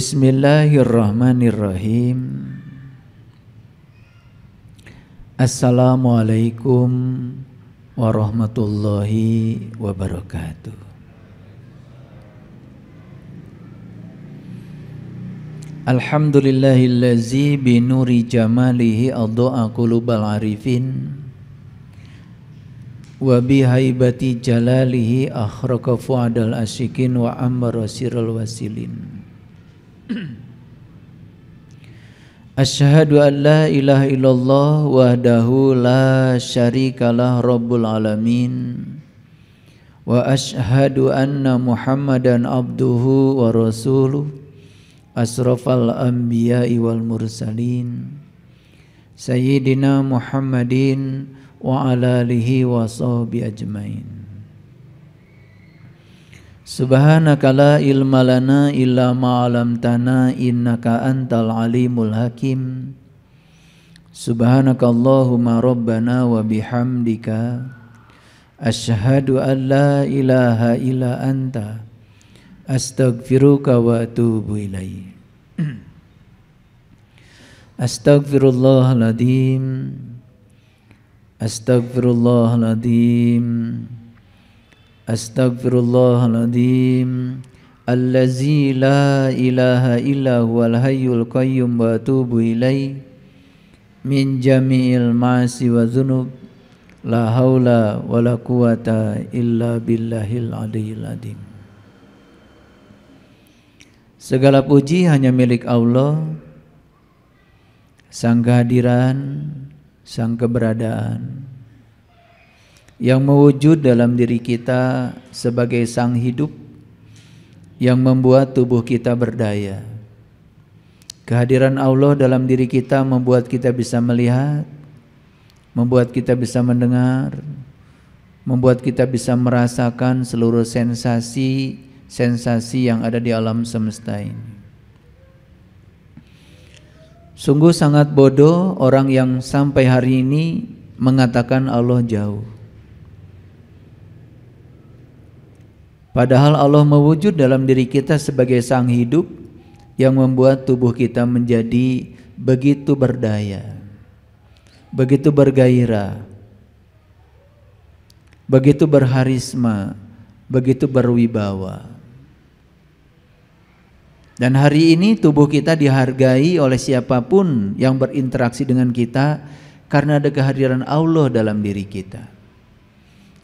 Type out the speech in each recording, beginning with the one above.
Bismillahirrahmanirrahim Assalamualaikum warahmatullahi wabarakatuh Alhamdulillahillazi binuri jamalihi adu'a qulubal arifin wa bihaibati jalalihi akhraka fuadal asyikin wa ammar siral wasilin Asyhadu an la ilaha illallah wahdahu la syarikalah rabbul alamin wa asyhadu anna muhammadan abduhu wa rasuluh asrafal anbiya wal mursalin sayyidina muhammadin wa ala alihi wa sahbi ajmain Subhanaka la ilma lana illa ma'alamtana innaka antal alimul hakim Subhanakallahumma rabbana wa bihamdika Ashadu an la ilaha illa anta Astaghfiruka wa atubu ilaih Astaghfirullahaladzim Astaghfirullahaladzim Astaghfirullahaladzim Astagfirullahaladzim. Allazi la ilaha illa huwal hayyul qayyum wa atubu ilaih Min jami'il ma'asi wa zunub La hawla wa la quwata illa billahil adil adim Segala puji hanya milik Allah Sang kehadiran, sang keberadaan yang mewujud dalam diri kita sebagai sang hidup yang membuat tubuh kita berdaya. Kehadiran Allah dalam diri kita membuat kita bisa melihat, membuat kita bisa mendengar, membuat kita bisa merasakan seluruh sensasi-sensasi yang ada di alam semesta ini. Sungguh sangat bodoh orang yang sampai hari ini mengatakan Allah jauh. Padahal Allah mewujud dalam diri kita sebagai sang hidup yang membuat tubuh kita menjadi begitu berdaya, begitu bergairah, begitu berharisma, begitu berwibawa. Dan hari ini tubuh kita dihargai oleh siapapun yang berinteraksi dengan kita karena ada kehadiran Allah dalam diri kita.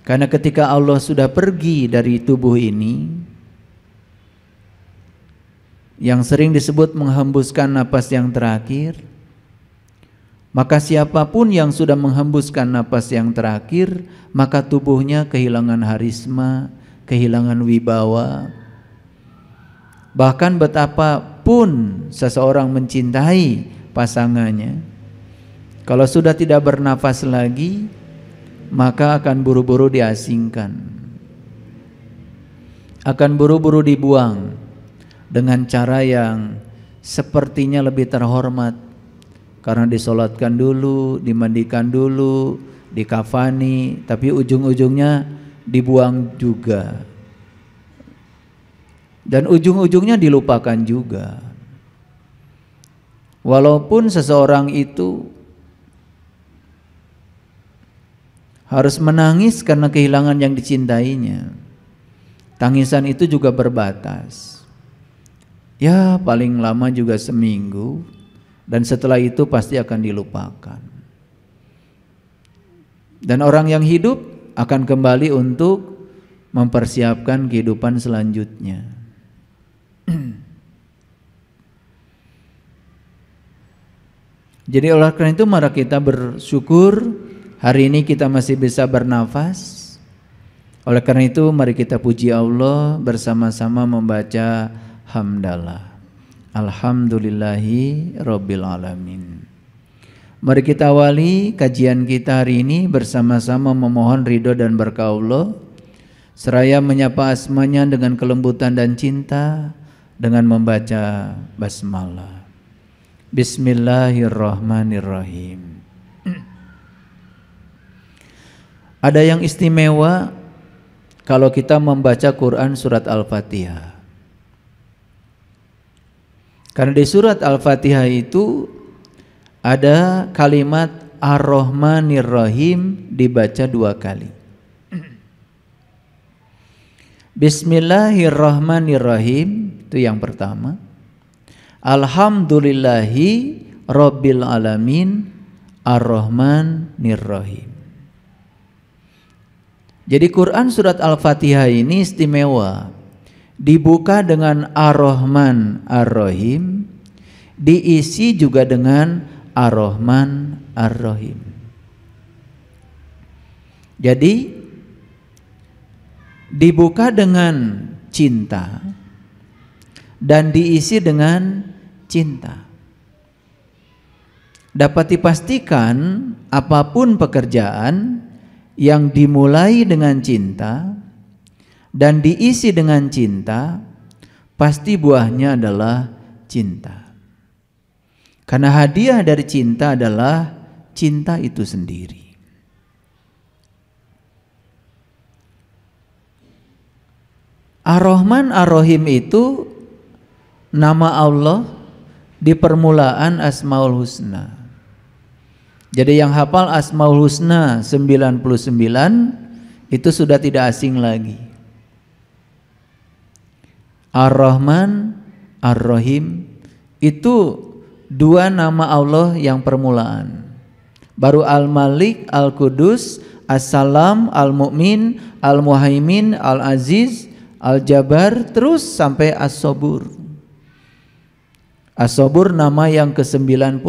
Karena ketika Allah sudah pergi dari tubuh ini, yang sering disebut menghembuskan napas yang terakhir, maka siapapun yang sudah menghembuskan napas yang terakhir, maka tubuhnya kehilangan harisma, kehilangan wibawa. Bahkan betapa pun seseorang mencintai pasangannya, kalau sudah tidak bernafas lagi, maka akan buru-buru diasingkan. Akan buru-buru dibuang dengan cara yang sepertinya lebih terhormat karena disolatkan dulu, dimandikan dulu, dikafani, tapi ujung-ujungnya dibuang juga. Dan ujung-ujungnya dilupakan juga. Walaupun seseorang itu harus menangis karena kehilangan yang dicintainya. Tangisan itu juga berbatas. Ya, paling lama juga seminggu dan setelah itu pasti akan dilupakan. Dan orang yang hidup akan kembali untuk mempersiapkan kehidupan selanjutnya. Jadi oleh karena itu marah kita bersyukur hari ini kita masih bisa bernafas. Oleh karena itu mari kita puji Allah bersama-sama membaca hamdalah. Alhamdulillahi Rabbil Alamin. Mari kita awali kajian kita hari ini bersama-sama memohon ridho dan berkah Allah. Seraya menyapa asmanya dengan kelembutan dan cinta dengan membaca basmalah. Bismillahirrahmanirrahim. Ada yang istimewa kalau kita membaca Quran surat Al-Fatihah. Karena di surat Al-Fatihah itu ada kalimat Ar-Rahmanir Rahim dibaca dua kali. Bismillahirrahmanirrahim itu yang pertama. Alhamdulillahi Rabbil Alamin Ar-Rahmanir Rahim. Jadi Quran surat Al-Fatihah ini istimewa. Dibuka dengan Ar-Rahman Ar-Rahim, diisi juga dengan Ar-Rahman Ar-Rahim. Jadi dibuka dengan cinta dan diisi dengan cinta. Dapat dipastikan apapun pekerjaan yang dimulai dengan cinta dan diisi dengan cinta, pasti buahnya adalah cinta. Karena hadiah dari cinta adalah cinta itu sendiri. Ar-Rahman Ar-Rahim itu nama Allah di permulaan Asmaul Husna. Jadi yang hafal Asmaul Husna 99 itu sudah tidak asing lagi. Ar-Rahman, Ar-Rahim itu dua nama Allah yang permulaan. Baru Al-Malik, Al-Qudus, As-Salam, Al-Mu'min, Al-Muhaimin, Al-Aziz, Al-Jabar terus sampai As-Sobur. As-Sobur nama yang ke-99.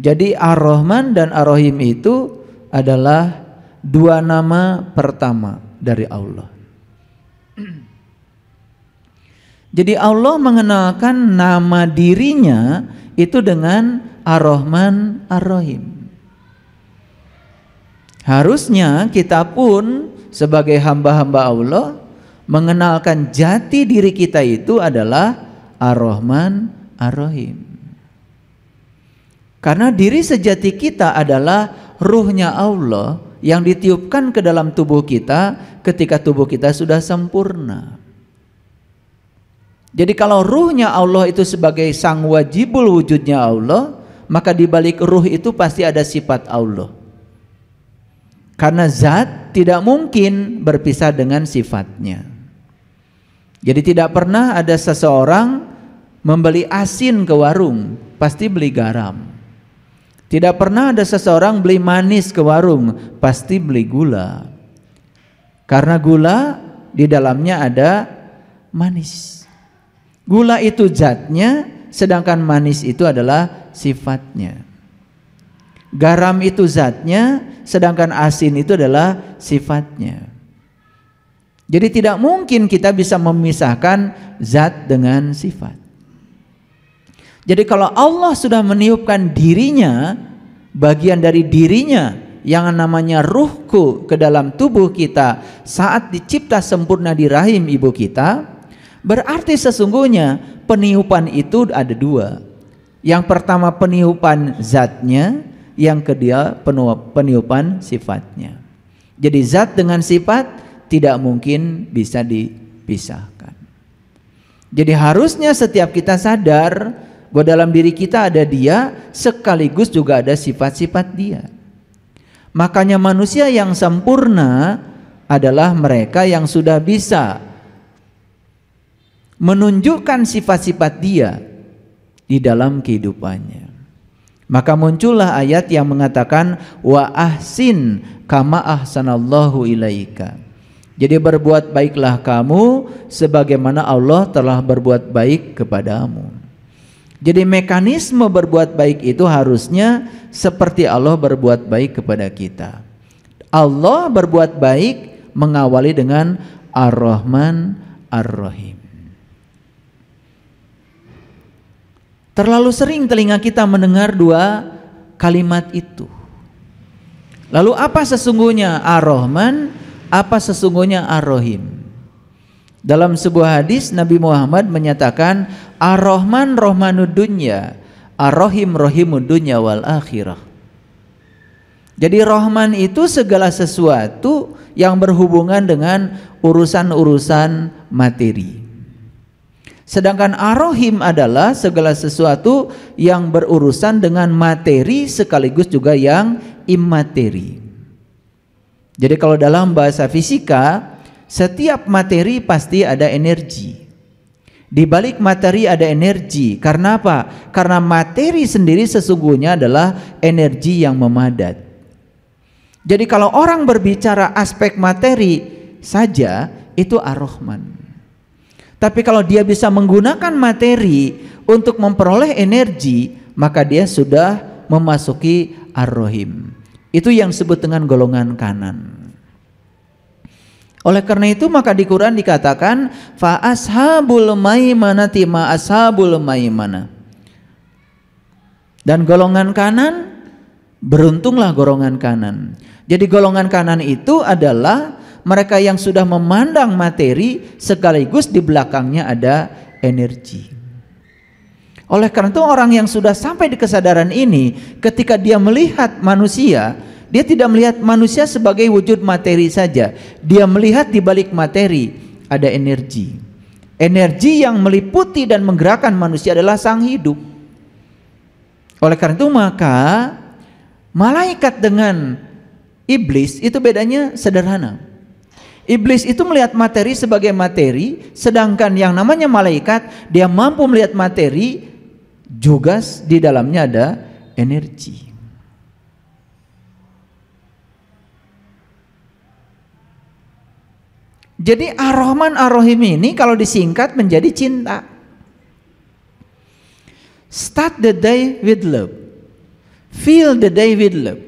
Jadi Ar-Rahman dan Ar-Rahim itu adalah dua nama pertama dari Allah. Jadi Allah mengenalkan nama dirinya itu dengan Ar-Rahman Ar-Rahim. Harusnya kita pun sebagai hamba-hamba Allah mengenalkan jati diri kita itu adalah Ar-Rahman Ar-Rahim. Karena diri sejati kita adalah ruhnya Allah yang ditiupkan ke dalam tubuh kita ketika tubuh kita sudah sempurna. Jadi kalau ruhnya Allah itu sebagai sang wajibul wujudnya Allah, maka di balik ruh itu pasti ada sifat Allah. Karena zat tidak mungkin berpisah dengan sifatnya. Jadi tidak pernah ada seseorang membeli asin ke warung, pasti beli garam. Tidak pernah ada seseorang beli manis ke warung, pasti beli gula. Karena gula di dalamnya ada manis. Gula itu zatnya, sedangkan manis itu adalah sifatnya. Garam itu zatnya, sedangkan asin itu adalah sifatnya. Jadi tidak mungkin kita bisa memisahkan zat dengan sifat. Jadi kalau Allah sudah meniupkan dirinya bagian dari dirinya yang namanya ruhku ke dalam tubuh kita saat dicipta sempurna di rahim ibu kita berarti sesungguhnya peniupan itu ada dua yang pertama peniupan zatnya yang kedua peniupan sifatnya jadi zat dengan sifat tidak mungkin bisa dipisahkan jadi harusnya setiap kita sadar bahwa dalam diri kita ada dia sekaligus juga ada sifat-sifat dia. Makanya manusia yang sempurna adalah mereka yang sudah bisa menunjukkan sifat-sifat dia di dalam kehidupannya. Maka muncullah ayat yang mengatakan wa ahsin kama ahsanallahu ilaika. Jadi berbuat baiklah kamu sebagaimana Allah telah berbuat baik kepadamu. Jadi mekanisme berbuat baik itu harusnya seperti Allah berbuat baik kepada kita. Allah berbuat baik mengawali dengan Ar-Rahman Ar-Rahim. Terlalu sering telinga kita mendengar dua kalimat itu. Lalu apa sesungguhnya Ar-Rahman? Apa sesungguhnya Ar-Rahim? Dalam sebuah hadis Nabi Muhammad menyatakan Ar-Rahman Rahmanud Dunya Ar-Rahim Rahimud Dunya wal Akhirah Jadi Rahman itu segala sesuatu yang berhubungan dengan urusan-urusan materi Sedangkan Ar-Rahim adalah segala sesuatu yang berurusan dengan materi sekaligus juga yang imateri Jadi kalau dalam bahasa fisika setiap materi pasti ada energi. Di balik materi ada energi. Karena apa? Karena materi sendiri sesungguhnya adalah energi yang memadat. Jadi kalau orang berbicara aspek materi saja itu Ar-Rahman. Tapi kalau dia bisa menggunakan materi untuk memperoleh energi, maka dia sudah memasuki Ar-Rahim. Itu yang disebut dengan golongan kanan. Oleh karena itu maka di Quran dikatakan fa ashabul maimanati ma ashabul maimana. Dan golongan kanan beruntunglah golongan kanan. Jadi golongan kanan itu adalah mereka yang sudah memandang materi sekaligus di belakangnya ada energi. Oleh karena itu orang yang sudah sampai di kesadaran ini ketika dia melihat manusia dia tidak melihat manusia sebagai wujud materi saja. Dia melihat di balik materi ada energi. Energi yang meliputi dan menggerakkan manusia adalah sang hidup. Oleh karena itu maka malaikat dengan iblis itu bedanya sederhana. Iblis itu melihat materi sebagai materi, sedangkan yang namanya malaikat dia mampu melihat materi juga di dalamnya ada energi. Jadi Ar-Rahman Ar-Rahim ini kalau disingkat menjadi cinta. Start the day with love. Feel the day with love.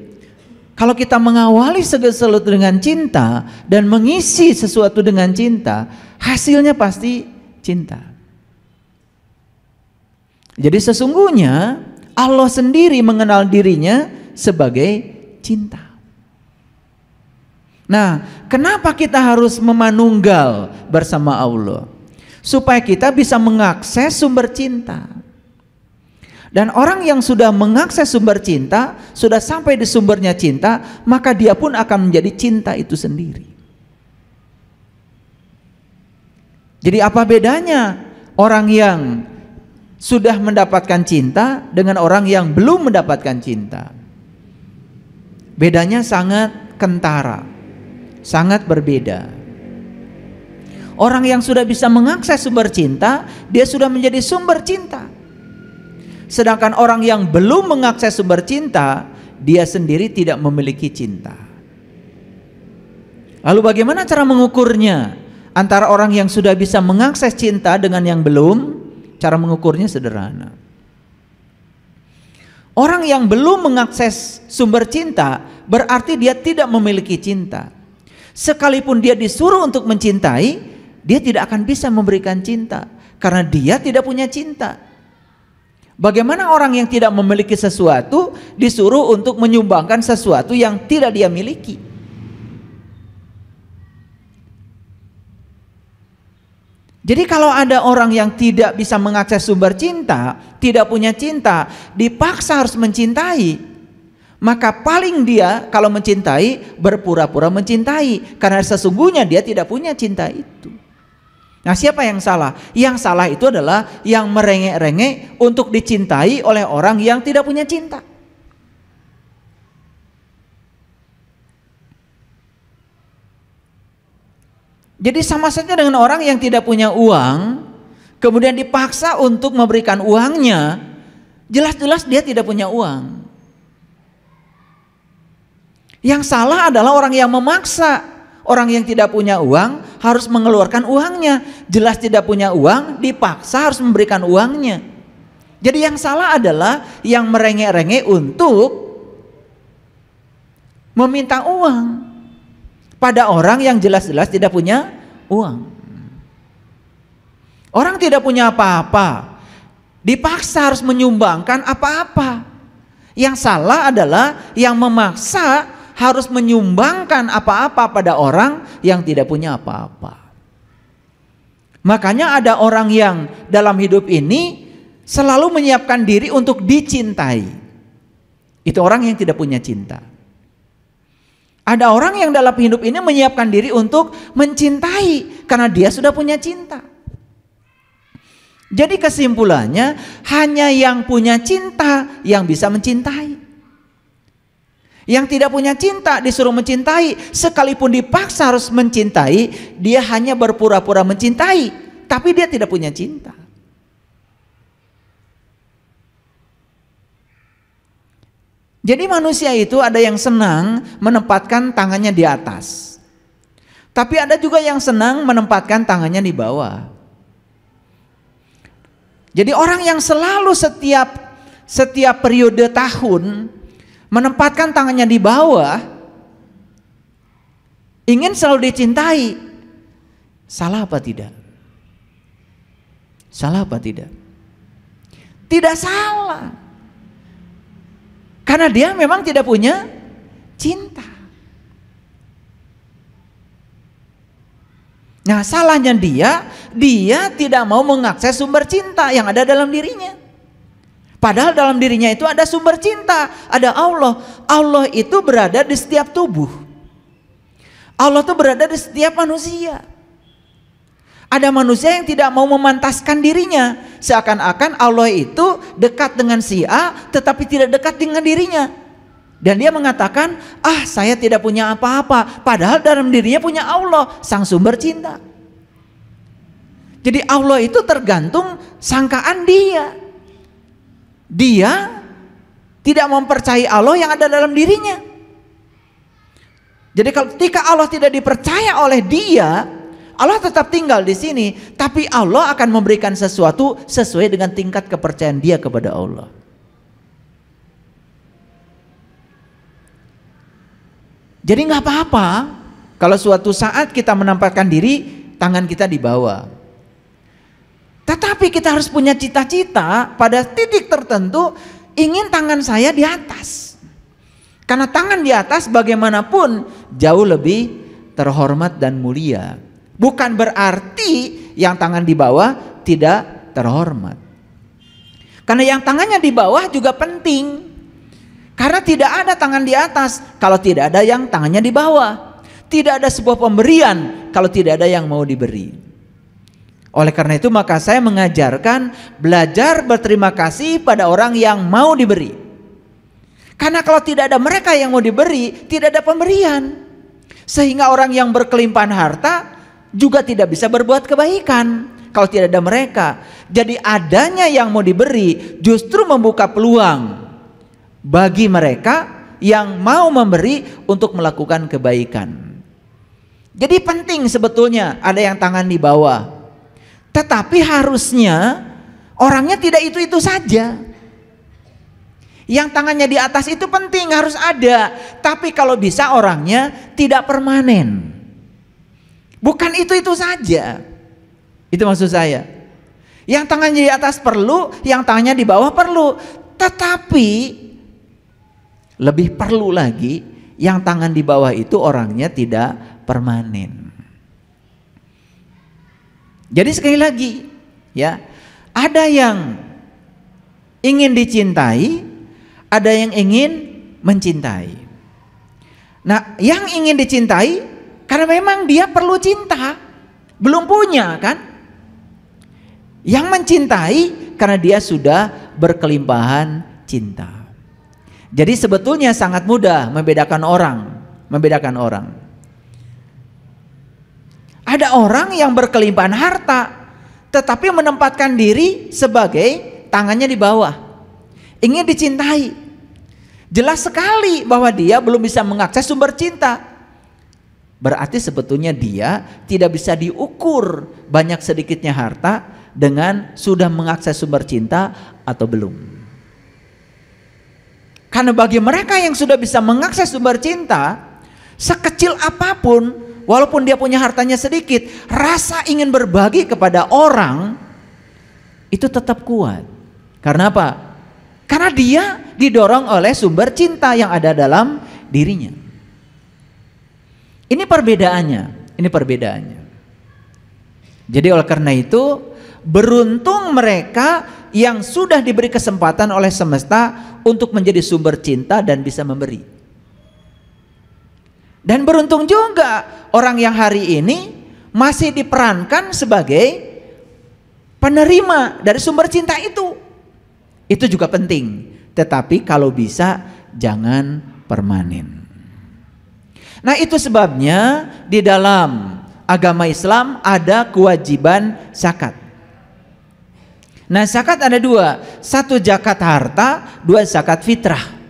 Kalau kita mengawali segala sesuatu dengan cinta dan mengisi sesuatu dengan cinta, hasilnya pasti cinta. Jadi sesungguhnya Allah sendiri mengenal dirinya sebagai cinta. Nah, kenapa kita harus memanunggal bersama Allah? Supaya kita bisa mengakses sumber cinta. Dan orang yang sudah mengakses sumber cinta, sudah sampai di sumbernya cinta, maka dia pun akan menjadi cinta itu sendiri. Jadi apa bedanya orang yang sudah mendapatkan cinta dengan orang yang belum mendapatkan cinta? Bedanya sangat kentara sangat berbeda. Orang yang sudah bisa mengakses sumber cinta, dia sudah menjadi sumber cinta. Sedangkan orang yang belum mengakses sumber cinta, dia sendiri tidak memiliki cinta. Lalu bagaimana cara mengukurnya? Antara orang yang sudah bisa mengakses cinta dengan yang belum, cara mengukurnya sederhana. Orang yang belum mengakses sumber cinta berarti dia tidak memiliki cinta. Sekalipun dia disuruh untuk mencintai, dia tidak akan bisa memberikan cinta karena dia tidak punya cinta. Bagaimana orang yang tidak memiliki sesuatu disuruh untuk menyumbangkan sesuatu yang tidak dia miliki? Jadi kalau ada orang yang tidak bisa mengakses sumber cinta, tidak punya cinta, dipaksa harus mencintai, maka paling dia kalau mencintai berpura-pura mencintai karena sesungguhnya dia tidak punya cinta itu. Nah, siapa yang salah? Yang salah itu adalah yang merengek-rengek untuk dicintai oleh orang yang tidak punya cinta. Jadi sama saja dengan orang yang tidak punya uang, kemudian dipaksa untuk memberikan uangnya, jelas-jelas dia tidak punya uang. Yang salah adalah orang yang memaksa. Orang yang tidak punya uang harus mengeluarkan uangnya. Jelas tidak punya uang, dipaksa harus memberikan uangnya. Jadi yang salah adalah yang merengek-rengek untuk meminta uang pada orang yang jelas-jelas tidak punya uang. Orang tidak punya apa-apa, dipaksa harus menyumbangkan apa-apa. Yang salah adalah yang memaksa harus menyumbangkan apa-apa pada orang yang tidak punya apa-apa. Makanya ada orang yang dalam hidup ini selalu menyiapkan diri untuk dicintai. Itu orang yang tidak punya cinta. Ada orang yang dalam hidup ini menyiapkan diri untuk mencintai karena dia sudah punya cinta. Jadi kesimpulannya hanya yang punya cinta yang bisa mencintai. Yang tidak punya cinta disuruh mencintai, sekalipun dipaksa harus mencintai, dia hanya berpura-pura mencintai, tapi dia tidak punya cinta. Jadi manusia itu ada yang senang menempatkan tangannya di atas. Tapi ada juga yang senang menempatkan tangannya di bawah. Jadi orang yang selalu setiap setiap periode tahun menempatkan tangannya di bawah, ingin selalu dicintai. Salah apa tidak? Salah apa tidak? Tidak salah. Karena dia memang tidak punya cinta. Nah, salahnya dia, dia tidak mau mengakses sumber cinta yang ada dalam dirinya. Padahal dalam dirinya itu ada sumber cinta, ada Allah. Allah itu berada di setiap tubuh. Allah itu berada di setiap manusia. Ada manusia yang tidak mau memantaskan dirinya. Seakan-akan Allah itu dekat dengan si A tetapi tidak dekat dengan dirinya. Dan dia mengatakan, ah saya tidak punya apa-apa. Padahal dalam dirinya punya Allah, sang sumber cinta. Jadi Allah itu tergantung sangkaan dia dia tidak mempercayai Allah yang ada dalam dirinya. Jadi ketika Allah tidak dipercaya oleh dia, Allah tetap tinggal di sini, tapi Allah akan memberikan sesuatu sesuai dengan tingkat kepercayaan dia kepada Allah. Jadi nggak apa-apa kalau suatu saat kita menampakkan diri, tangan kita di bawah. Tetapi kita harus punya cita-cita pada titik tertentu ingin tangan saya di atas. Karena tangan di atas bagaimanapun jauh lebih terhormat dan mulia. Bukan berarti yang tangan di bawah tidak terhormat. Karena yang tangannya di bawah juga penting. Karena tidak ada tangan di atas kalau tidak ada yang tangannya di bawah. Tidak ada sebuah pemberian kalau tidak ada yang mau diberi. Oleh karena itu maka saya mengajarkan belajar berterima kasih pada orang yang mau diberi. Karena kalau tidak ada mereka yang mau diberi, tidak ada pemberian. Sehingga orang yang berkelimpahan harta juga tidak bisa berbuat kebaikan kalau tidak ada mereka. Jadi adanya yang mau diberi justru membuka peluang bagi mereka yang mau memberi untuk melakukan kebaikan. Jadi penting sebetulnya ada yang tangan di bawah, tetapi harusnya orangnya tidak itu-itu saja. Yang tangannya di atas itu penting harus ada, tapi kalau bisa orangnya tidak permanen. Bukan itu-itu saja. Itu maksud saya. Yang tangannya di atas perlu, yang tangannya di bawah perlu. Tetapi lebih perlu lagi yang tangan di bawah itu orangnya tidak permanen. Jadi sekali lagi, ya, ada yang ingin dicintai, ada yang ingin mencintai. Nah, yang ingin dicintai karena memang dia perlu cinta, belum punya kan? Yang mencintai karena dia sudah berkelimpahan cinta. Jadi sebetulnya sangat mudah membedakan orang, membedakan orang. Ada orang yang berkelimpahan harta tetapi menempatkan diri sebagai tangannya di bawah. Ingin dicintai. Jelas sekali bahwa dia belum bisa mengakses sumber cinta. Berarti sebetulnya dia tidak bisa diukur banyak sedikitnya harta dengan sudah mengakses sumber cinta atau belum. Karena bagi mereka yang sudah bisa mengakses sumber cinta, sekecil apapun walaupun dia punya hartanya sedikit, rasa ingin berbagi kepada orang itu tetap kuat. Karena apa? Karena dia didorong oleh sumber cinta yang ada dalam dirinya. Ini perbedaannya, ini perbedaannya. Jadi oleh karena itu beruntung mereka yang sudah diberi kesempatan oleh semesta untuk menjadi sumber cinta dan bisa memberi. Dan beruntung juga orang yang hari ini masih diperankan sebagai penerima dari sumber cinta itu. Itu juga penting. Tetapi kalau bisa jangan permanen. Nah itu sebabnya di dalam agama Islam ada kewajiban zakat. Nah zakat ada dua. Satu zakat harta, dua zakat fitrah.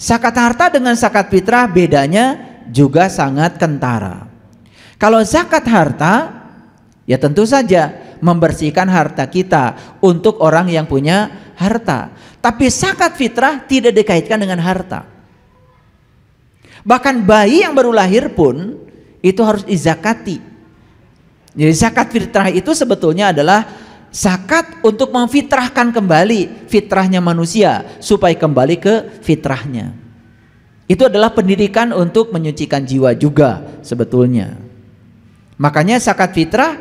Sakat harta dengan sakat fitrah bedanya juga sangat kentara. Kalau zakat harta ya tentu saja membersihkan harta kita untuk orang yang punya harta. Tapi zakat fitrah tidak dikaitkan dengan harta. Bahkan bayi yang baru lahir pun itu harus dizakati. Jadi zakat fitrah itu sebetulnya adalah Zakat untuk memfitrahkan kembali fitrahnya manusia supaya kembali ke fitrahnya. Itu adalah pendidikan untuk menyucikan jiwa juga sebetulnya. Makanya zakat fitrah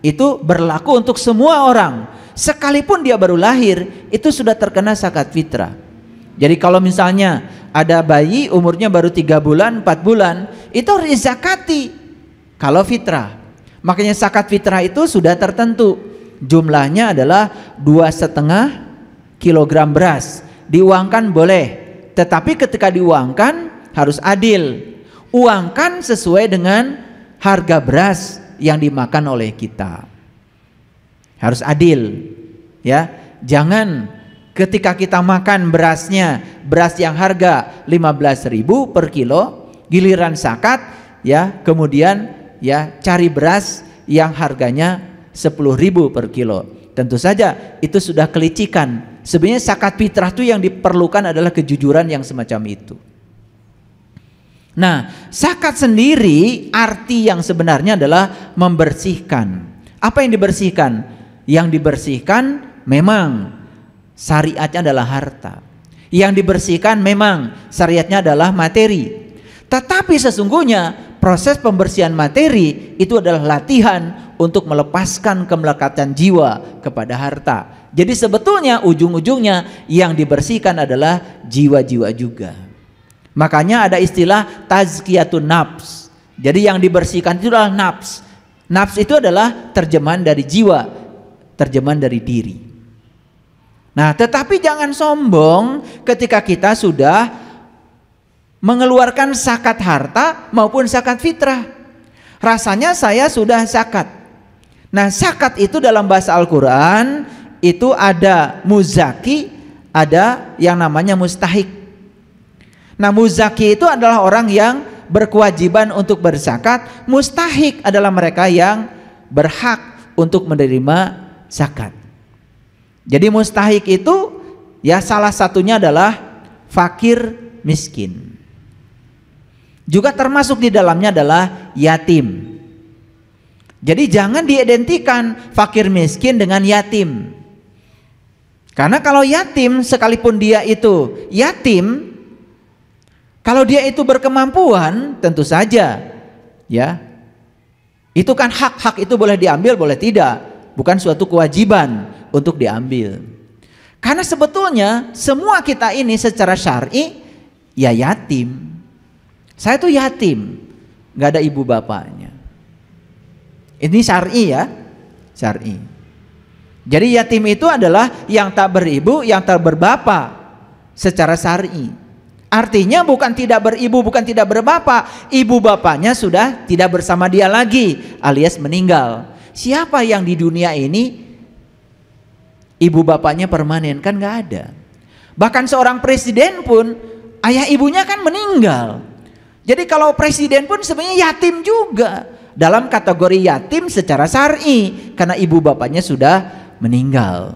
itu berlaku untuk semua orang. Sekalipun dia baru lahir, itu sudah terkena zakat fitrah. Jadi kalau misalnya ada bayi umurnya baru 3 bulan, 4 bulan, itu harus zakati kalau fitrah. Makanya zakat fitrah itu sudah tertentu jumlahnya adalah dua setengah kilogram beras diuangkan boleh tetapi ketika diuangkan harus adil uangkan sesuai dengan harga beras yang dimakan oleh kita harus adil ya jangan ketika kita makan berasnya beras yang harga 15.000 per kilo giliran zakat ya kemudian ya cari beras yang harganya 10.000 per kilo. Tentu saja itu sudah kelicikan. Sebenarnya zakat fitrah itu yang diperlukan adalah kejujuran yang semacam itu. Nah, zakat sendiri arti yang sebenarnya adalah membersihkan. Apa yang dibersihkan? Yang dibersihkan memang syariatnya adalah harta. Yang dibersihkan memang syariatnya adalah materi. Tetapi sesungguhnya proses pembersihan materi itu adalah latihan untuk melepaskan kemelekatan jiwa kepada harta. Jadi sebetulnya ujung-ujungnya yang dibersihkan adalah jiwa-jiwa juga. Makanya ada istilah tazkiyatun nafs. Jadi yang dibersihkan itu adalah nafs. Nafs itu adalah terjemahan dari jiwa, terjemahan dari diri. Nah, tetapi jangan sombong ketika kita sudah mengeluarkan zakat harta maupun zakat fitrah. Rasanya saya sudah zakat. Nah, zakat itu dalam bahasa Al-Qur'an itu ada muzaki, ada yang namanya mustahik. Nah, muzaki itu adalah orang yang berkewajiban untuk berzakat, mustahik adalah mereka yang berhak untuk menerima zakat. Jadi mustahik itu ya salah satunya adalah fakir miskin. Juga termasuk di dalamnya adalah yatim. Jadi jangan diidentikan fakir miskin dengan yatim. Karena kalau yatim sekalipun dia itu yatim, kalau dia itu berkemampuan tentu saja ya. Itu kan hak-hak itu boleh diambil boleh tidak, bukan suatu kewajiban untuk diambil. Karena sebetulnya semua kita ini secara syar'i ya yatim. Saya tuh yatim, nggak ada ibu bapaknya. Ini syari ya, syari. Jadi yatim itu adalah yang tak beribu, yang tak berbapa secara syari. Artinya bukan tidak beribu, bukan tidak berbapa, ibu bapaknya sudah tidak bersama dia lagi, alias meninggal. Siapa yang di dunia ini ibu bapaknya permanen kan nggak ada. Bahkan seorang presiden pun ayah ibunya kan meninggal. Jadi kalau presiden pun sebenarnya yatim juga dalam kategori yatim secara syar'i karena ibu bapaknya sudah meninggal.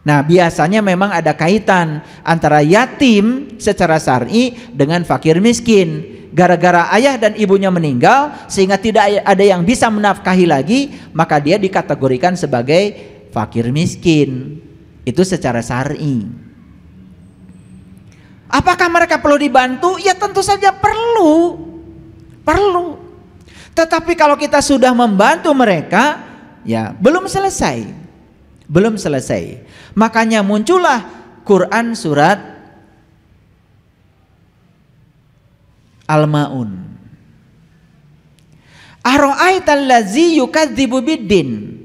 Nah, biasanya memang ada kaitan antara yatim secara syar'i dengan fakir miskin. Gara-gara ayah dan ibunya meninggal sehingga tidak ada yang bisa menafkahi lagi, maka dia dikategorikan sebagai fakir miskin. Itu secara syar'i. Apakah mereka perlu dibantu? Ya tentu saja perlu. Perlu. Tetapi kalau kita sudah membantu mereka, ya belum selesai. Belum selesai. Makanya muncullah Quran surat Al-Maun. Aro'aital lazi yukadzibu biddin.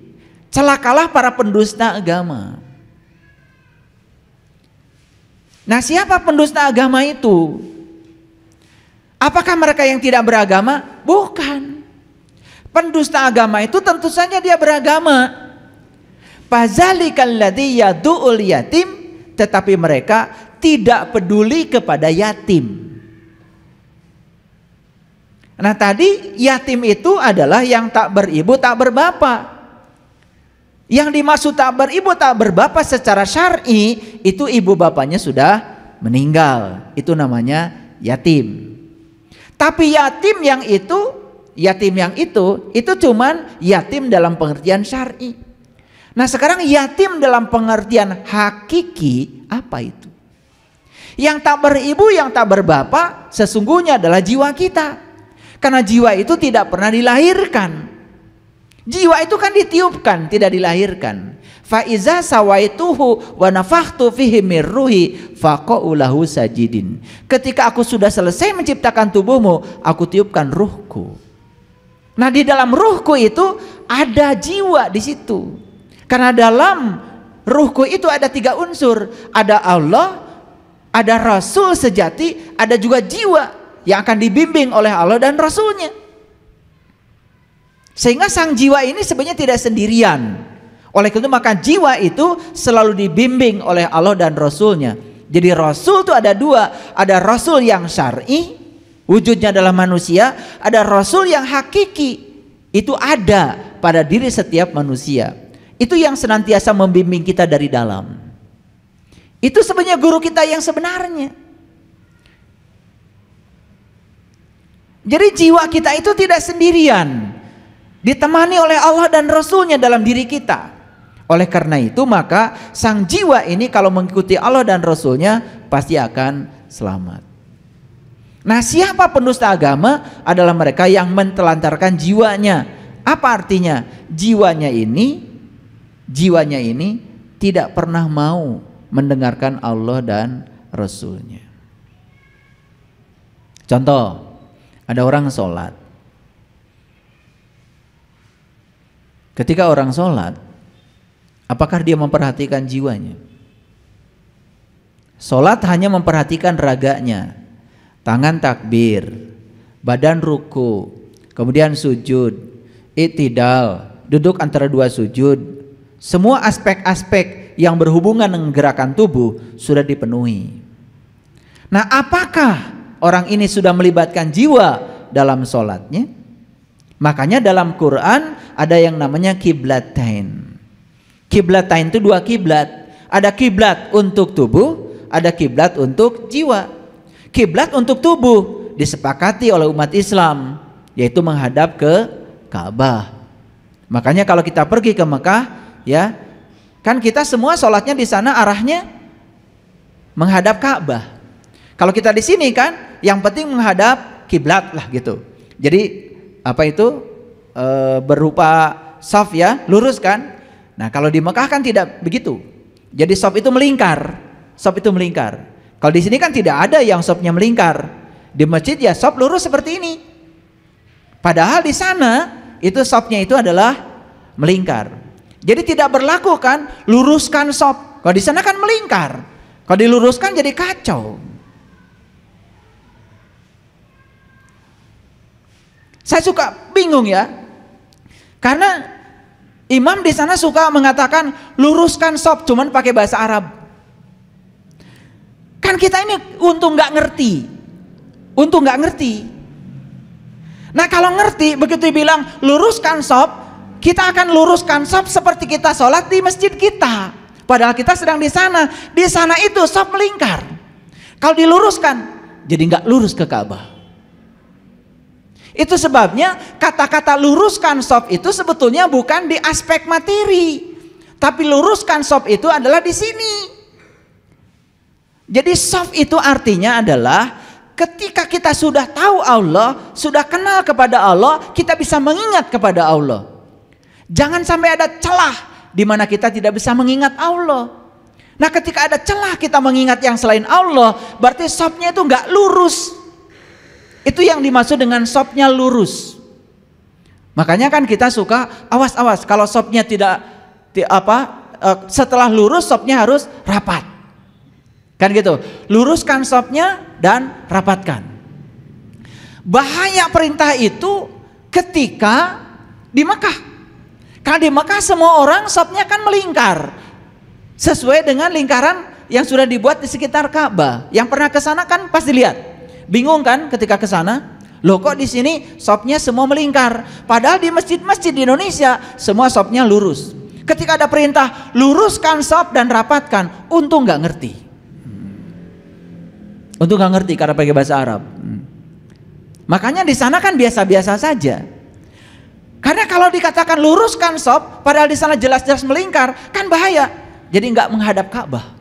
Celakalah para pendusta agama. Nah, siapa pendusta agama itu? Apakah mereka yang tidak beragama? Bukan. Pendusta agama itu tentu saja dia beragama. Fazalikal ladzi yadu'ul yatim tetapi mereka tidak peduli kepada yatim. Nah, tadi yatim itu adalah yang tak beribu, tak berbapa. Yang dimaksud tak beribu tak berbapa secara syar'i itu ibu bapaknya sudah meninggal. Itu namanya yatim. Tapi yatim yang itu, yatim yang itu, itu cuman yatim dalam pengertian syar'i. Nah, sekarang yatim dalam pengertian hakiki apa itu? Yang tak beribu, yang tak berbapa sesungguhnya adalah jiwa kita. Karena jiwa itu tidak pernah dilahirkan. Jiwa itu kan ditiupkan, tidak dilahirkan. Faiza sawaituhu wa nafakhtu fihi ruhi faqaulahu sajidin. Ketika aku sudah selesai menciptakan tubuhmu, aku tiupkan ruhku. Nah, di dalam ruhku itu ada jiwa di situ. Karena dalam ruhku itu ada tiga unsur, ada Allah, ada rasul sejati, ada juga jiwa yang akan dibimbing oleh Allah dan rasulnya. Sehingga sang jiwa ini sebenarnya tidak sendirian. Oleh itu maka jiwa itu selalu dibimbing oleh Allah dan Rasulnya. Jadi Rasul itu ada dua. Ada Rasul yang syari, wujudnya adalah manusia. Ada Rasul yang hakiki, itu ada pada diri setiap manusia. Itu yang senantiasa membimbing kita dari dalam. Itu sebenarnya guru kita yang sebenarnya. Jadi jiwa kita itu tidak sendirian ditemani oleh Allah dan Rasulnya dalam diri kita. Oleh karena itu maka sang jiwa ini kalau mengikuti Allah dan Rasulnya pasti akan selamat. Nah siapa pendusta agama adalah mereka yang mentelantarkan jiwanya. Apa artinya? Jiwanya ini, jiwanya ini tidak pernah mau mendengarkan Allah dan Rasulnya. Contoh, ada orang sholat, Ketika orang sholat, apakah dia memperhatikan jiwanya? Sholat hanya memperhatikan raganya, tangan takbir, badan ruku, kemudian sujud, itidal, duduk antara dua sujud. Semua aspek-aspek yang berhubungan dengan gerakan tubuh sudah dipenuhi. Nah apakah orang ini sudah melibatkan jiwa dalam sholatnya? Makanya dalam Quran ada yang namanya kiblat kiblat Kiblatain itu dua kiblat. Ada kiblat untuk tubuh, ada kiblat untuk jiwa. Kiblat untuk tubuh disepakati oleh umat Islam yaitu menghadap ke Ka'bah. Makanya kalau kita pergi ke Mekah ya kan kita semua sholatnya di sana arahnya menghadap Ka'bah. Kalau kita di sini kan yang penting menghadap kiblat lah gitu. Jadi apa itu e, berupa saf ya, lurus kan? Nah, kalau di Mekah kan tidak begitu. Jadi saf itu melingkar. Saf itu melingkar. Kalau di sini kan tidak ada yang sopnya melingkar. Di masjid ya saf lurus seperti ini. Padahal di sana itu sopnya itu adalah melingkar. Jadi tidak berlaku kan luruskan sop Kalau di sana kan melingkar. Kalau diluruskan jadi kacau. Saya suka bingung ya. Karena imam di sana suka mengatakan luruskan sop cuman pakai bahasa Arab. Kan kita ini untung nggak ngerti. Untung nggak ngerti. Nah kalau ngerti begitu bilang luruskan sop, kita akan luruskan sop seperti kita sholat di masjid kita. Padahal kita sedang di sana. Di sana itu sop melingkar. Kalau diluruskan jadi nggak lurus ke Ka'bah. Itu sebabnya kata-kata luruskan sop itu sebetulnya bukan di aspek materi. Tapi luruskan sop itu adalah di sini. Jadi soft itu artinya adalah ketika kita sudah tahu Allah, sudah kenal kepada Allah, kita bisa mengingat kepada Allah. Jangan sampai ada celah di mana kita tidak bisa mengingat Allah. Nah ketika ada celah kita mengingat yang selain Allah, berarti softnya itu nggak lurus. Itu yang dimaksud dengan sopnya lurus. Makanya kan kita suka awas-awas kalau sopnya tidak apa eh, setelah lurus sopnya harus rapat. Kan gitu. Luruskan sopnya dan rapatkan. Bahaya perintah itu ketika di Mekah. Karena di Mekah semua orang sopnya kan melingkar. Sesuai dengan lingkaran yang sudah dibuat di sekitar Ka'bah. Yang pernah ke sana kan pasti lihat Bingung kan ketika ke sana? Loh kok di sini sopnya semua melingkar? Padahal di masjid-masjid di Indonesia semua sopnya lurus. Ketika ada perintah luruskan sop dan rapatkan, untung nggak ngerti. Untung nggak ngerti karena pakai bahasa Arab. Makanya di sana kan biasa-biasa saja. Karena kalau dikatakan luruskan sop padahal di sana jelas-jelas melingkar, kan bahaya. Jadi nggak menghadap Ka'bah.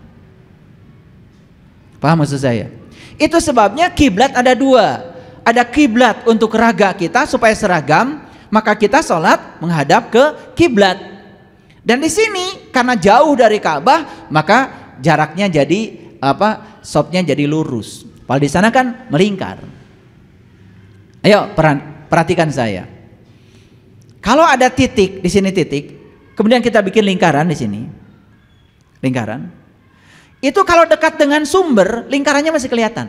Paham maksud saya? Itu sebabnya kiblat ada dua. Ada kiblat untuk raga kita supaya seragam, maka kita sholat menghadap ke kiblat. Dan di sini karena jauh dari Ka'bah, maka jaraknya jadi apa? Sopnya jadi lurus. Kalau di sana kan melingkar. Ayo perhatikan saya. Kalau ada titik di sini titik, kemudian kita bikin lingkaran di sini. Lingkaran. Itu kalau dekat dengan sumber, lingkarannya masih kelihatan.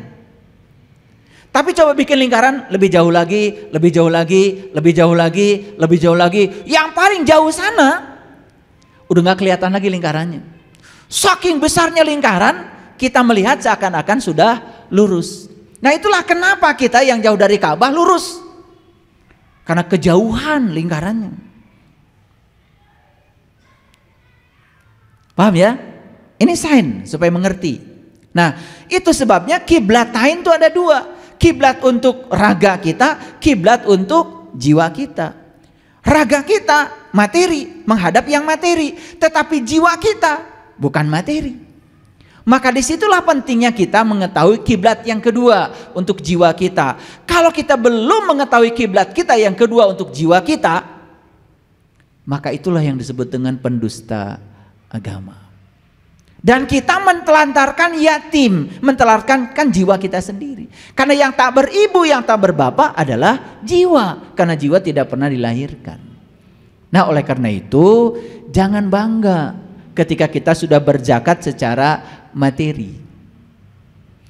Tapi coba bikin lingkaran lebih jauh lagi, lebih jauh lagi, lebih jauh lagi, lebih jauh lagi. Yang paling jauh sana udah gak kelihatan lagi lingkarannya. Saking besarnya lingkaran, kita melihat seakan-akan sudah lurus. Nah itulah kenapa kita yang jauh dari Ka'bah lurus. Karena kejauhan lingkarannya. Paham ya? Ini sign supaya mengerti. Nah, itu sebabnya kiblat lain itu ada dua. Kiblat untuk raga kita, kiblat untuk jiwa kita. Raga kita materi, menghadap yang materi, tetapi jiwa kita bukan materi. Maka disitulah pentingnya kita mengetahui kiblat yang kedua untuk jiwa kita. Kalau kita belum mengetahui kiblat kita yang kedua untuk jiwa kita, maka itulah yang disebut dengan pendusta agama. Dan kita mentelantarkan yatim, mentelantarkan kan jiwa kita sendiri. Karena yang tak beribu, yang tak berbapa adalah jiwa. Karena jiwa tidak pernah dilahirkan. Nah oleh karena itu jangan bangga ketika kita sudah berjakat secara materi.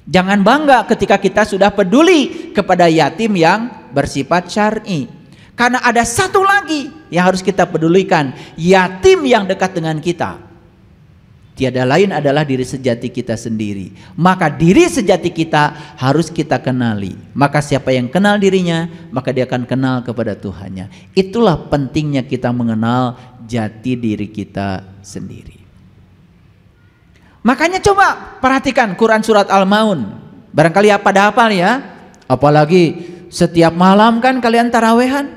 Jangan bangga ketika kita sudah peduli kepada yatim yang bersifat syar'i. Karena ada satu lagi yang harus kita pedulikan, yatim yang dekat dengan kita tiada lain adalah diri sejati kita sendiri. Maka diri sejati kita harus kita kenali. Maka siapa yang kenal dirinya, maka dia akan kenal kepada Tuhannya. Itulah pentingnya kita mengenal jati diri kita sendiri. Makanya coba perhatikan Quran surat Al-Maun. Barangkali apa pada hafal ya. Apalagi setiap malam kan kalian tarawehan.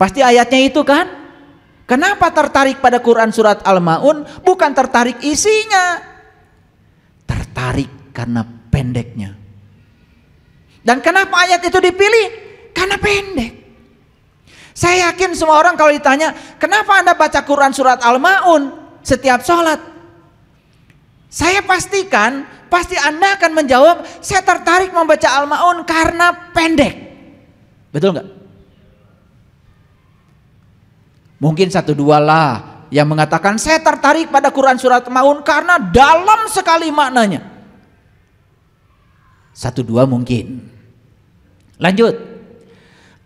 Pasti ayatnya itu kan. Kenapa tertarik pada Quran surat Al-Maun? Bukan tertarik isinya. Tertarik karena pendeknya. Dan kenapa ayat itu dipilih? Karena pendek. Saya yakin semua orang kalau ditanya, kenapa Anda baca Quran surat Al-Maun setiap sholat? Saya pastikan, pasti Anda akan menjawab, saya tertarik membaca Al-Maun karena pendek. Betul nggak? Mungkin satu dua lah yang mengatakan saya tertarik pada Quran surat Maun karena dalam sekali maknanya. Satu dua mungkin. Lanjut.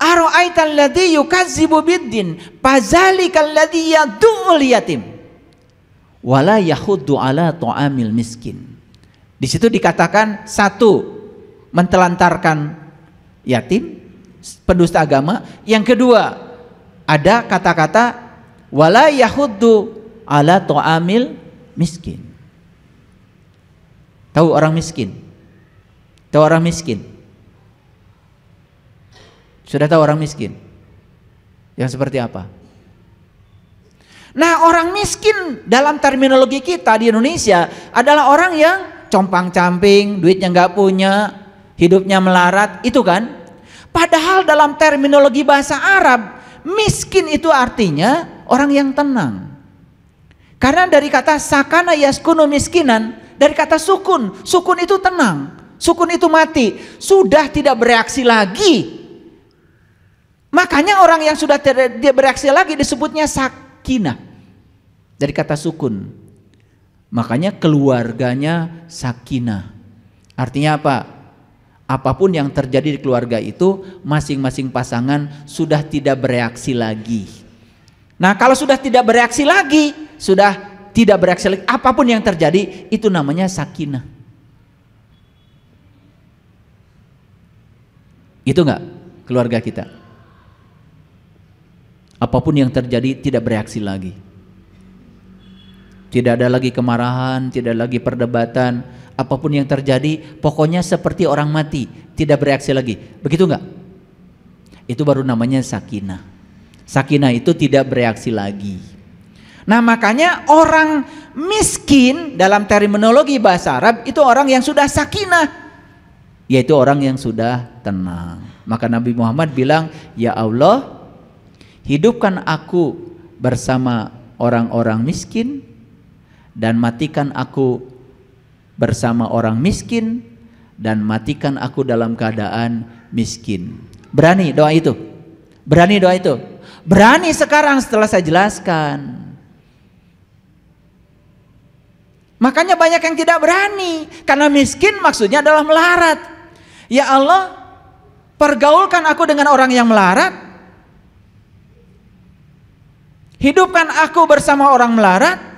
Aro'aital ladzi yukazzibu biddin fazalikal ladhi yad'ul yatim wala yahuddu ala ta'amil miskin. Di situ dikatakan satu mentelantarkan yatim pendusta agama, yang kedua ada kata-kata wala yahuddu ala to'amil miskin. Tahu orang miskin? Tahu orang miskin? Sudah tahu orang miskin? Yang seperti apa? Nah orang miskin dalam terminologi kita di Indonesia adalah orang yang compang camping, duitnya nggak punya, hidupnya melarat, itu kan? Padahal dalam terminologi bahasa Arab Miskin itu artinya orang yang tenang. Karena dari kata sakana yaskunu miskinan, dari kata sukun, sukun itu tenang, sukun itu mati, sudah tidak bereaksi lagi. Makanya orang yang sudah tidak bereaksi lagi disebutnya sakinah. Dari kata sukun. Makanya keluarganya sakinah. Artinya apa? apapun yang terjadi di keluarga itu, masing-masing pasangan sudah tidak bereaksi lagi. Nah, kalau sudah tidak bereaksi lagi, sudah tidak bereaksi lagi, apapun yang terjadi, itu namanya sakinah. Itu enggak keluarga kita? Apapun yang terjadi, tidak bereaksi lagi. Tidak ada lagi kemarahan, tidak ada lagi perdebatan, apapun yang terjadi, pokoknya seperti orang mati, tidak bereaksi lagi. Begitu enggak? Itu baru namanya sakinah. Sakinah itu tidak bereaksi lagi. Nah, makanya orang miskin dalam terminologi bahasa Arab itu orang yang sudah sakinah, yaitu orang yang sudah tenang. Maka Nabi Muhammad bilang, "Ya Allah, hidupkan aku bersama orang-orang miskin dan matikan aku bersama orang miskin dan matikan aku dalam keadaan miskin. Berani doa itu. Berani doa itu. Berani sekarang setelah saya jelaskan. Makanya banyak yang tidak berani karena miskin maksudnya adalah melarat. Ya Allah, pergaulkan aku dengan orang yang melarat. Hidupkan aku bersama orang melarat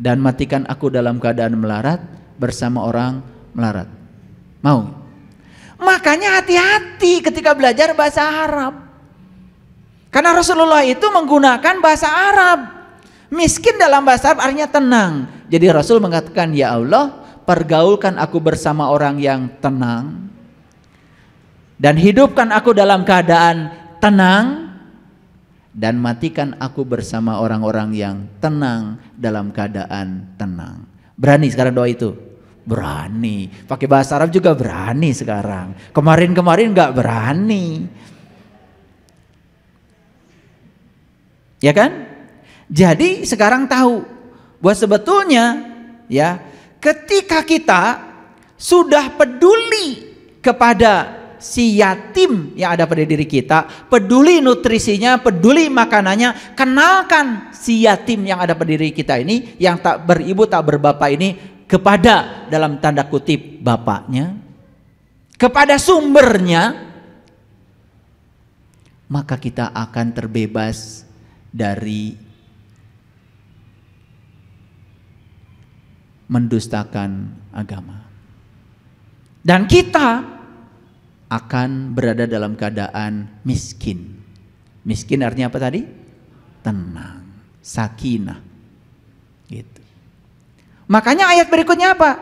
dan matikan aku dalam keadaan melarat bersama orang melarat. Mau? Makanya hati-hati ketika belajar bahasa Arab. Karena Rasulullah itu menggunakan bahasa Arab. Miskin dalam bahasa Arab artinya tenang. Jadi Rasul mengatakan, "Ya Allah, pergaulkan aku bersama orang yang tenang dan hidupkan aku dalam keadaan tenang dan matikan aku bersama orang-orang yang tenang dalam keadaan tenang. Berani sekarang doa itu? Berani. Pakai bahasa Arab juga berani sekarang. Kemarin-kemarin nggak berani. Ya kan? Jadi sekarang tahu bahwa sebetulnya ya ketika kita sudah peduli kepada si yatim yang ada pada diri kita, peduli nutrisinya, peduli makanannya, kenalkan si yatim yang ada pada diri kita ini yang tak beribu tak berbapak ini kepada dalam tanda kutip bapaknya, kepada sumbernya, maka kita akan terbebas dari mendustakan agama. Dan kita akan berada dalam keadaan miskin. Miskin artinya apa tadi? Tenang, sakinah. Gitu. Makanya ayat berikutnya apa?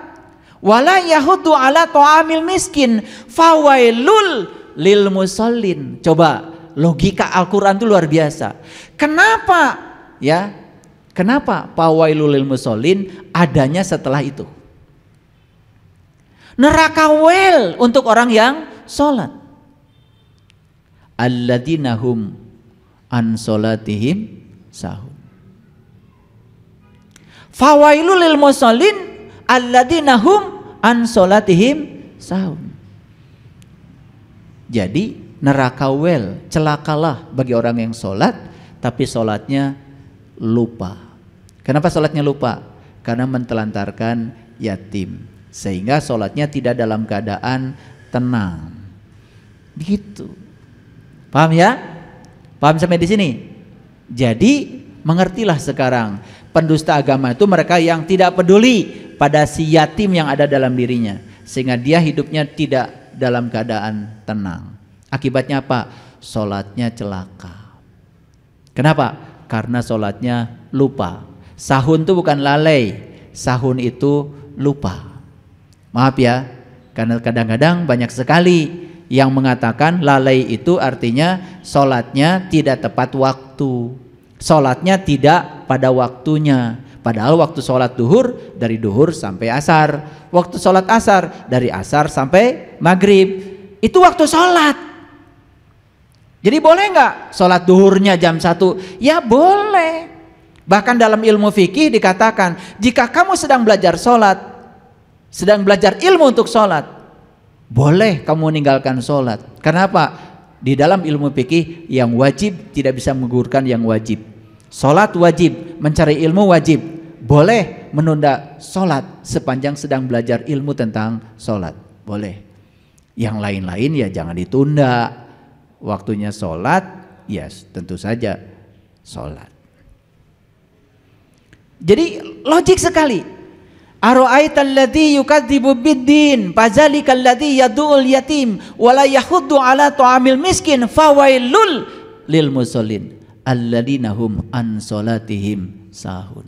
Wala yahuddu ala ta'amil miskin fawailul lil musallin. Coba logika Al-Qur'an itu luar biasa. Kenapa? Ya. Kenapa fawailul lil musallin adanya setelah itu? Neraka wel untuk orang yang sholat. Alladzinahum an sholatihim sahum. Fawailu lil musallin alladzinahum an sholatihim sahum. Jadi neraka wel, celakalah bagi orang yang sholat tapi sholatnya lupa. Kenapa sholatnya lupa? Karena mentelantarkan yatim. Sehingga sholatnya tidak dalam keadaan tenang. Begitu. Paham ya? Paham sampai di sini? Jadi mengertilah sekarang pendusta agama itu mereka yang tidak peduli pada si yatim yang ada dalam dirinya sehingga dia hidupnya tidak dalam keadaan tenang. Akibatnya apa? Solatnya celaka. Kenapa? Karena solatnya lupa. Sahun itu bukan lalai, sahun itu lupa. Maaf ya, karena kadang-kadang banyak sekali yang mengatakan lalai itu artinya sholatnya tidak tepat waktu. Sholatnya tidak pada waktunya. Padahal waktu sholat duhur dari duhur sampai asar. Waktu sholat asar dari asar sampai maghrib. Itu waktu sholat. Jadi boleh nggak sholat duhurnya jam 1? Ya boleh. Bahkan dalam ilmu fikih dikatakan jika kamu sedang belajar sholat sedang belajar ilmu untuk sholat, boleh kamu meninggalkan sholat. karena apa Di dalam ilmu fikih yang wajib tidak bisa menggugurkan yang wajib. Sholat wajib, mencari ilmu wajib. Boleh menunda sholat sepanjang sedang belajar ilmu tentang sholat. Boleh. Yang lain-lain ya jangan ditunda. Waktunya sholat, ya yes, tentu saja sholat. Jadi logik sekali Ara'aita alladhi yukadzibu bid-din fadzalika alladhi yad'ul yatim wa la yahuddu 'ala ta'amil miskin fawailul lil musallin alladzina hum an salatihim sahun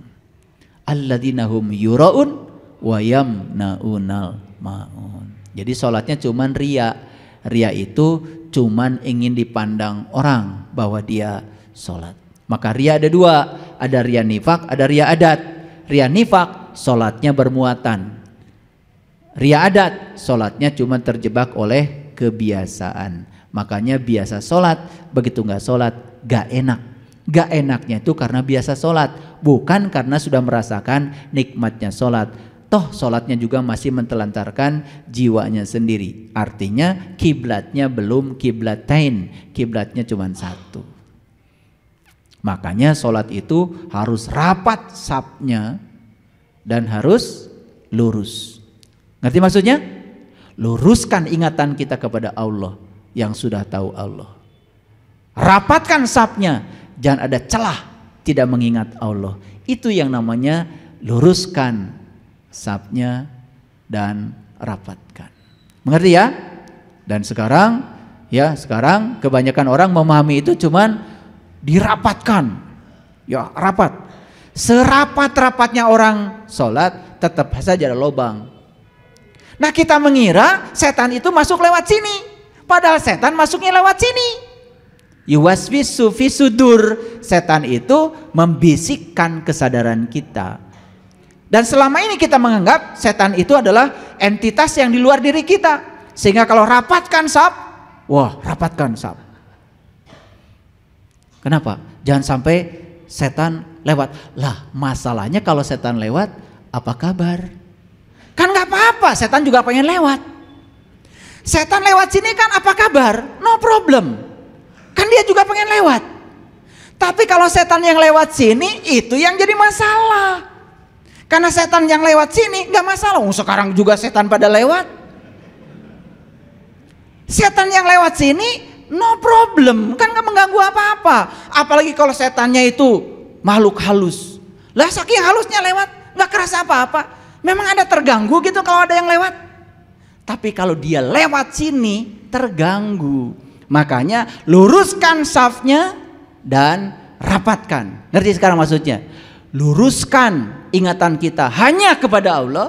alladzina hum yuraun wa yamnaunal maun. Jadi salatnya cuman ria. Ria itu cuman ingin dipandang orang bahwa dia salat. Maka ria ada dua, ada ria nifak, ada ria adat. Ria nifak Solatnya bermuatan. Ria adat, solatnya cuma terjebak oleh kebiasaan. Makanya biasa solat, begitu nggak solat, gak enak. Gak enaknya itu karena biasa solat, bukan karena sudah merasakan nikmatnya solat. Toh solatnya juga masih mentelantarkan jiwanya sendiri. Artinya kiblatnya belum kiblatain, kiblatnya cuma satu. Makanya sholat itu harus rapat sapnya dan harus lurus. Ngerti maksudnya? Luruskan ingatan kita kepada Allah yang sudah tahu Allah. Rapatkan sapnya, jangan ada celah tidak mengingat Allah. Itu yang namanya luruskan sapnya dan rapatkan. Mengerti ya? Dan sekarang ya, sekarang kebanyakan orang memahami itu cuman dirapatkan. Ya, rapat Serapat-rapatnya orang sholat tetap saja ada lubang. Nah kita mengira setan itu masuk lewat sini. Padahal setan masuknya lewat sini. Yuwaswisu sufi sudur. Setan itu membisikkan kesadaran kita. Dan selama ini kita menganggap setan itu adalah entitas yang di luar diri kita. Sehingga kalau rapatkan sab, wah rapatkan sab. Kenapa? Jangan sampai setan lewat. Lah masalahnya kalau setan lewat apa kabar? Kan nggak apa-apa setan juga pengen lewat. Setan lewat sini kan apa kabar? No problem. Kan dia juga pengen lewat. Tapi kalau setan yang lewat sini itu yang jadi masalah. Karena setan yang lewat sini nggak masalah. Oh, sekarang juga setan pada lewat. Setan yang lewat sini no problem, kan nggak mengganggu apa-apa. Apalagi kalau setannya itu makhluk halus. Lah saking halusnya lewat, nggak kerasa apa-apa. Memang ada terganggu gitu kalau ada yang lewat. Tapi kalau dia lewat sini terganggu. Makanya luruskan safnya dan rapatkan. Ngerti sekarang maksudnya? Luruskan ingatan kita hanya kepada Allah.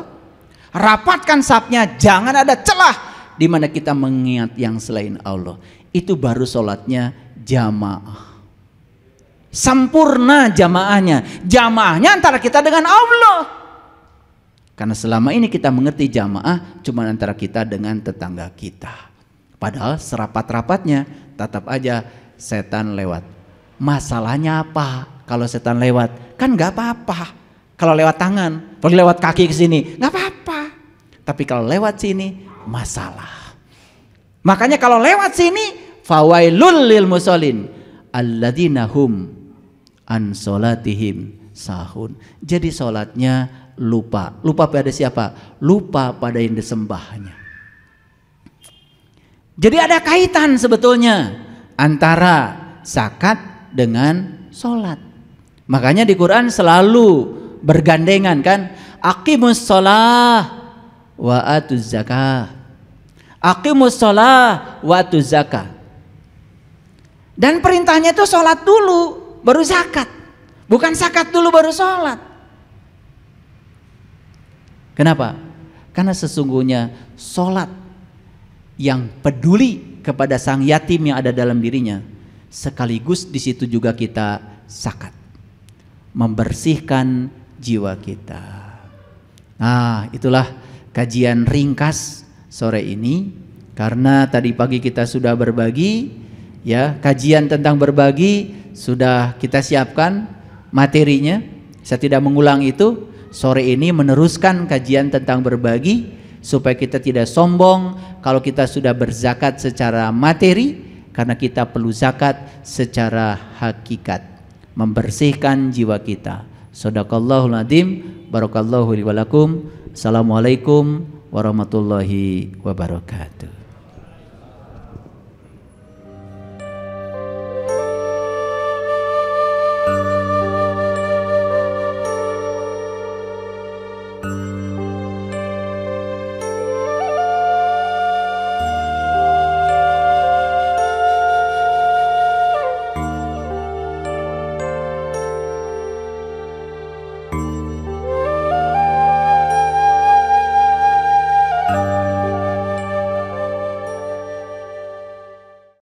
Rapatkan safnya, jangan ada celah di mana kita mengingat yang selain Allah. Itu baru sholatnya jamaah. Sempurna jamaahnya. Jamaahnya antara kita dengan Allah. Karena selama ini kita mengerti jamaah cuma antara kita dengan tetangga kita. Padahal serapat-rapatnya tetap aja setan lewat. Masalahnya apa kalau setan lewat? Kan nggak apa-apa. Kalau lewat tangan, kalau lewat kaki ke sini, nggak apa-apa. Tapi kalau lewat sini, masalah. Makanya kalau lewat sini, fawailul lil musolin. Alladinahum an solatihim sahun. Jadi solatnya lupa. Lupa pada siapa? Lupa pada yang disembahnya. Jadi ada kaitan sebetulnya antara zakat dengan solat. Makanya di Quran selalu bergandengan kan. Akimus solah wa atuz zakah. Akimus solah wa atuz zakah. Dan perintahnya itu sholat dulu baru zakat. Bukan zakat dulu baru sholat. Kenapa? Karena sesungguhnya sholat yang peduli kepada sang yatim yang ada dalam dirinya. Sekaligus di situ juga kita zakat. Membersihkan jiwa kita. Nah itulah kajian ringkas sore ini. Karena tadi pagi kita sudah berbagi ya kajian tentang berbagi sudah kita siapkan materinya saya tidak mengulang itu sore ini meneruskan kajian tentang berbagi supaya kita tidak sombong kalau kita sudah berzakat secara materi karena kita perlu zakat secara hakikat membersihkan jiwa kita sadaqallahul adim barakallahu li Assalamualaikum warahmatullahi wabarakatuh